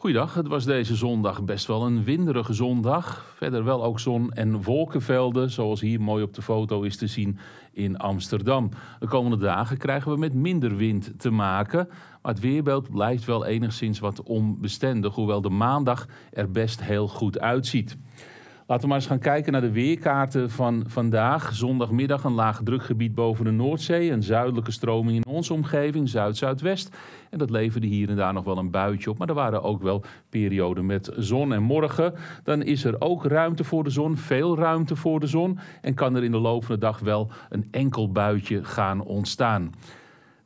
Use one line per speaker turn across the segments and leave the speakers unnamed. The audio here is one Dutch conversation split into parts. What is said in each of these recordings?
Goeiedag, het was deze zondag best wel een winderige zondag. Verder wel ook zon en wolkenvelden, zoals hier mooi op de foto is te zien in Amsterdam. De komende dagen krijgen we met minder wind te maken. Maar het weerbeeld blijft wel enigszins wat onbestendig, hoewel de maandag er best heel goed uitziet. Laten we maar eens gaan kijken naar de weerkaarten van vandaag. Zondagmiddag een laag drukgebied boven de Noordzee. Een zuidelijke stroming in onze omgeving, zuid-zuidwest. En dat leverde hier en daar nog wel een buitje op. Maar er waren ook wel perioden met zon. En morgen dan is er ook ruimte voor de zon. Veel ruimte voor de zon. En kan er in de loop van de dag wel een enkel buitje gaan ontstaan.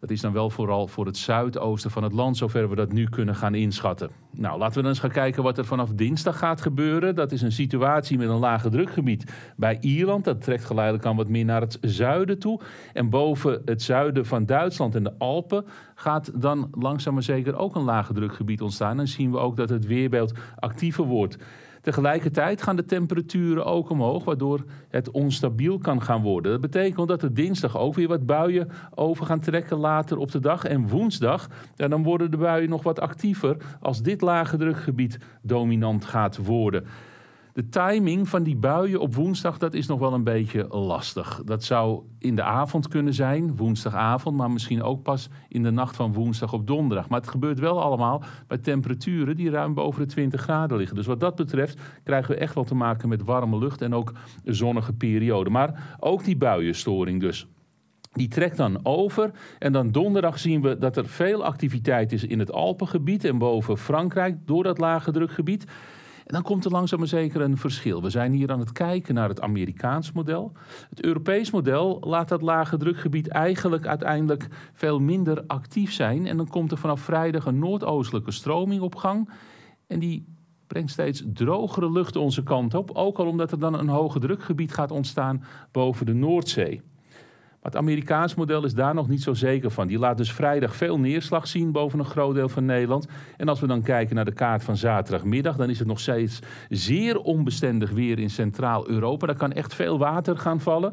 Dat is dan wel vooral voor het zuidoosten van het land, zover we dat nu kunnen gaan inschatten. Nou, laten we eens gaan kijken wat er vanaf dinsdag gaat gebeuren. Dat is een situatie met een lage drukgebied bij Ierland. Dat trekt geleidelijk aan wat meer naar het zuiden toe. En boven het zuiden van Duitsland en de Alpen gaat dan langzaam maar zeker ook een lage drukgebied ontstaan. En zien we ook dat het weerbeeld actiever wordt. Tegelijkertijd gaan de temperaturen ook omhoog, waardoor het onstabiel kan gaan worden. Dat betekent dat er dinsdag ook weer wat buien over gaan trekken later op de dag. En woensdag, dan worden de buien nog wat actiever als dit lage drukgebied dominant gaat worden. De timing van die buien op woensdag, dat is nog wel een beetje lastig. Dat zou in de avond kunnen zijn, woensdagavond, maar misschien ook pas in de nacht van woensdag op donderdag. Maar het gebeurt wel allemaal bij temperaturen die ruim boven de 20 graden liggen. Dus wat dat betreft krijgen we echt wel te maken met warme lucht en ook zonnige periode. Maar ook die buienstoring dus. Die trekt dan over. En dan donderdag zien we dat er veel activiteit is in het Alpengebied en boven Frankrijk door dat lage drukgebied. En dan komt er langzaam maar zeker een verschil. We zijn hier aan het kijken naar het Amerikaans model. Het Europees model laat dat lage drukgebied eigenlijk uiteindelijk veel minder actief zijn. En dan komt er vanaf vrijdag een noordoostelijke stroming op gang. En die brengt steeds drogere lucht onze kant op. Ook al omdat er dan een hoge drukgebied gaat ontstaan boven de Noordzee. Maar het Amerikaans model is daar nog niet zo zeker van. Die laat dus vrijdag veel neerslag zien boven een groot deel van Nederland. En als we dan kijken naar de kaart van zaterdagmiddag, dan is het nog steeds zeer onbestendig weer in Centraal-Europa. Daar kan echt veel water gaan vallen.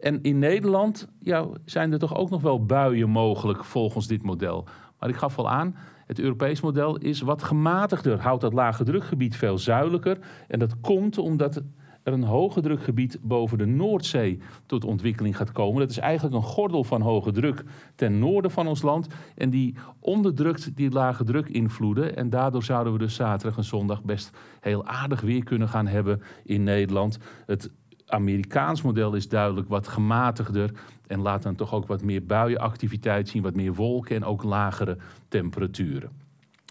En in Nederland ja, zijn er toch ook nog wel buien mogelijk volgens dit model. Maar ik gaf al aan, het Europees model is wat gematigder. Houdt dat lage drukgebied veel zuidelijker. En dat komt omdat er een hoge drukgebied boven de Noordzee tot ontwikkeling gaat komen. Dat is eigenlijk een gordel van hoge druk ten noorden van ons land. En die onderdrukt die lage druk invloeden. En daardoor zouden we dus zaterdag en zondag best heel aardig weer kunnen gaan hebben in Nederland. Het Amerikaans model is duidelijk wat gematigder en laat dan toch ook wat meer buienactiviteit zien, wat meer wolken en ook lagere temperaturen.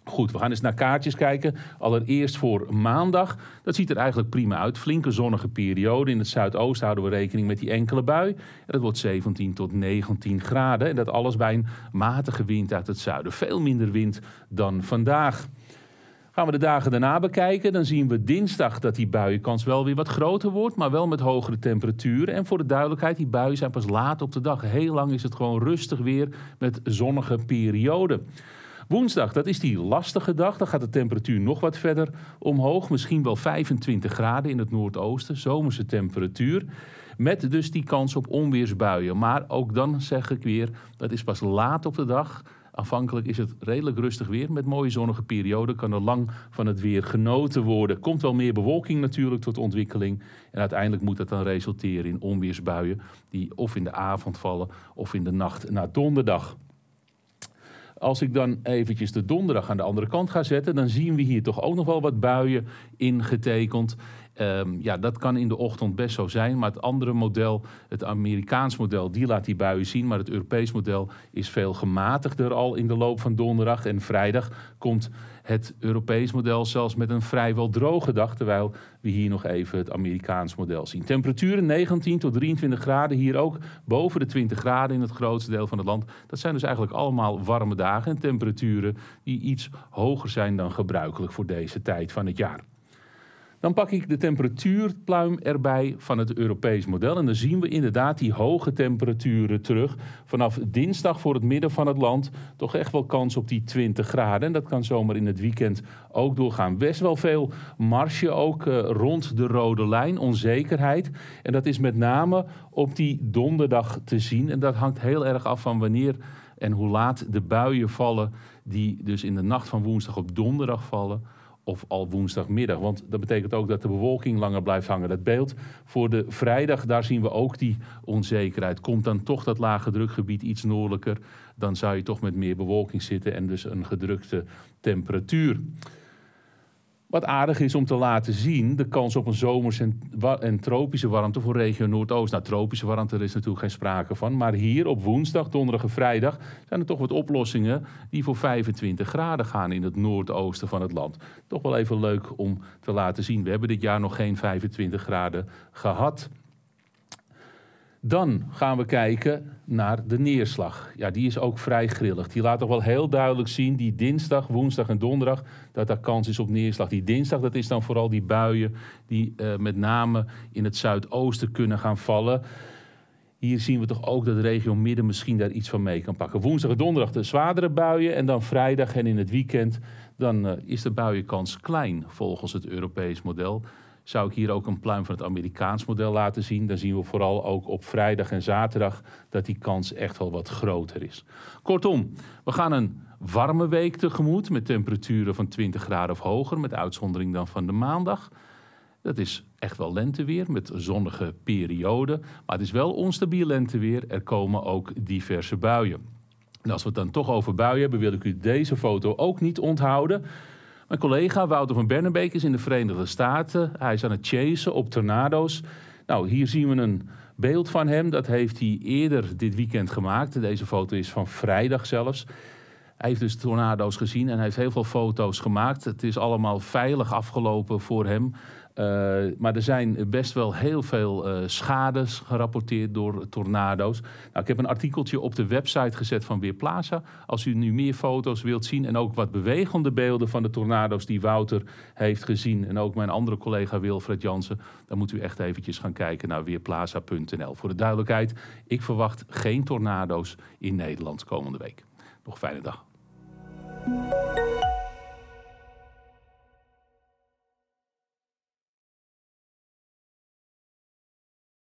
Goed, we gaan eens naar kaartjes kijken. Allereerst voor maandag. Dat ziet er eigenlijk prima uit. Flinke zonnige periode. In het zuidoosten houden we rekening met die enkele bui. En dat wordt 17 tot 19 graden. En dat alles bij een matige wind uit het zuiden. Veel minder wind dan vandaag. Gaan we de dagen daarna bekijken, dan zien we dinsdag dat die buienkans wel weer wat groter wordt, maar wel met hogere temperaturen. En voor de duidelijkheid, die buien zijn pas laat op de dag. Heel lang is het gewoon rustig weer met zonnige perioden. Woensdag, dat is die lastige dag. Dan gaat de temperatuur nog wat verder omhoog. Misschien wel 25 graden in het noordoosten. Zomerse temperatuur. Met dus die kans op onweersbuien. Maar ook dan zeg ik weer, dat is pas laat op de dag. Afhankelijk is het redelijk rustig weer. Met mooie zonnige perioden kan er lang van het weer genoten worden. Komt wel meer bewolking natuurlijk tot ontwikkeling. En uiteindelijk moet dat dan resulteren in onweersbuien die of in de avond vallen of in de nacht na donderdag. Als ik dan eventjes de donderdag aan de andere kant ga zetten, dan zien we hier toch ook nog wel wat buien ingetekend. Ehm, ja, dat kan in de ochtend best zo zijn. Maar het andere model, het Amerikaans model, die laat die buien zien. Maar het Europees model is veel gematigder al in de loop van donderdag. En vrijdag komt het Europees model zelfs met een vrijwel droge dag. Terwijl we hier nog even het Amerikaans model zien. Temperaturen 19 tot 23 graden. Hier ook boven de 20 graden in het grootste deel van het land. Dat zijn dus eigenlijk allemaal warme dagen. En temperaturen die iets hoger zijn dan gebruikelijk voor deze tijd van het jaar. Dan pak ik de temperatuurpluim erbij van het Europees model. En dan zien we inderdaad die hoge temperaturen terug. Vanaf dinsdag voor het midden van het land toch echt wel kans op die 20 graden. En dat kan zomaar in het weekend ook doorgaan. Best wel veel marge ook eh, rond de rode lijn, onzekerheid. En dat is met name op die donderdag te zien. En dat hangt heel erg af van wanneer en hoe laat de buien vallen. Die dus in de nacht van woensdag op donderdag vallen of al woensdagmiddag. Want dat betekent ook dat de bewolking langer blijft hangen. Dat beeld voor de vrijdag, daar zien we ook die onzekerheid. Komt dan toch dat lage drukgebied iets noordelijker, dan zou je toch met meer bewolking zitten en dus een gedrukte temperatuur. Wat aardig is om te laten zien, de kans op een zomers- en, tropische warmte voor regio Noordoost. Nou, tropische warmte, er is natuurlijk geen sprake van. Maar hier op woensdag, donderdag en vrijdag zijn er toch wat oplossingen die voor 25 graden gaan in het noordoosten van het land. Toch wel even leuk om te laten zien. We hebben dit jaar nog geen 25 graden gehad. Dan gaan we kijken naar de neerslag. Ja, die is ook vrij grillig. Die laat toch wel heel duidelijk zien, die dinsdag, woensdag en donderdag, dat er kans is op neerslag. Die dinsdag, dat is dan vooral die buien die eh, met name in het zuidoosten kunnen gaan vallen. Hier zien we toch ook dat de regio midden misschien daar iets van mee kan pakken. Woensdag en donderdag de zwaardere buien en dan vrijdag en in het weekend, dan eh, is de buienkans klein volgens het Europees model zou ik hier ook een pluim van het Amerikaans model laten zien. Dan zien we vooral ook op vrijdag en zaterdag dat die kans echt wel wat groter is. Kortom, we gaan een warme week tegemoet met temperaturen van 20 graden of hoger, met uitzondering dan van de maandag. Dat is echt wel lenteweer met zonnige perioden, maar het is wel onstabiel lenteweer. Er komen ook diverse buien. En als we het dan toch over buien hebben, wil ik u deze foto ook niet onthouden. Mijn collega Wouter van Bernebeek is in de Verenigde Staten. Hij is aan het chasen op tornado's. Nou, hier zien we een beeld van hem. Dat heeft hij eerder dit weekend gemaakt. Deze foto is van vrijdag zelfs. Hij heeft dus tornado's gezien en hij heeft heel veel foto's gemaakt. Het is allemaal veilig afgelopen voor hem. Eh, maar er zijn best wel heel veel eh, schades gerapporteerd door tornado's. Nou, ik heb een artikeltje op de website gezet van Weerplaza. Als u nu meer foto's wilt zien en ook wat bewegende beelden van de tornado's die Wouter heeft gezien. En ook mijn andere collega Wilfred Jansen. Dan moet u echt eventjes gaan kijken naar weerplaza.nl. Voor de duidelijkheid, ik verwacht geen tornado's in Nederland komende week. Nog een fijne dag.